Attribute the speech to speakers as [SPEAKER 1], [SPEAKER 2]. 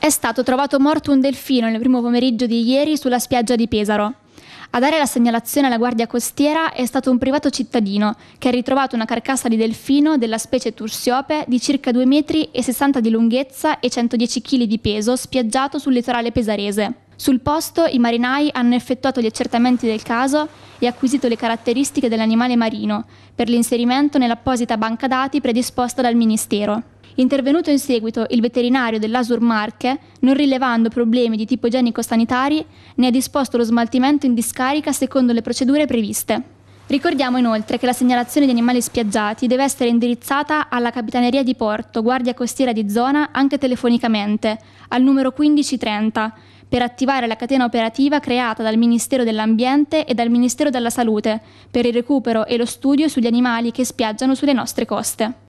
[SPEAKER 1] È stato trovato morto un delfino nel primo pomeriggio di ieri sulla spiaggia di Pesaro. A dare la segnalazione alla Guardia Costiera è stato un privato cittadino che ha ritrovato una carcassa di delfino della specie tursiope di circa 2,60 metri di lunghezza e 110 kg di peso spiaggiato sul litorale pesarese. Sul posto i marinai hanno effettuato gli accertamenti del caso e acquisito le caratteristiche dell'animale marino per l'inserimento nell'apposita banca dati predisposta dal Ministero intervenuto in seguito il veterinario dell'Asur Marche, non rilevando problemi di tipo igienico-sanitari, ne ha disposto lo smaltimento in discarica secondo le procedure previste. Ricordiamo inoltre che la segnalazione di animali spiaggiati deve essere indirizzata alla Capitaneria di Porto, Guardia Costiera di Zona, anche telefonicamente, al numero 1530, per attivare la catena operativa creata dal Ministero dell'Ambiente e dal Ministero della Salute per il recupero e lo studio sugli animali che spiaggiano sulle nostre coste.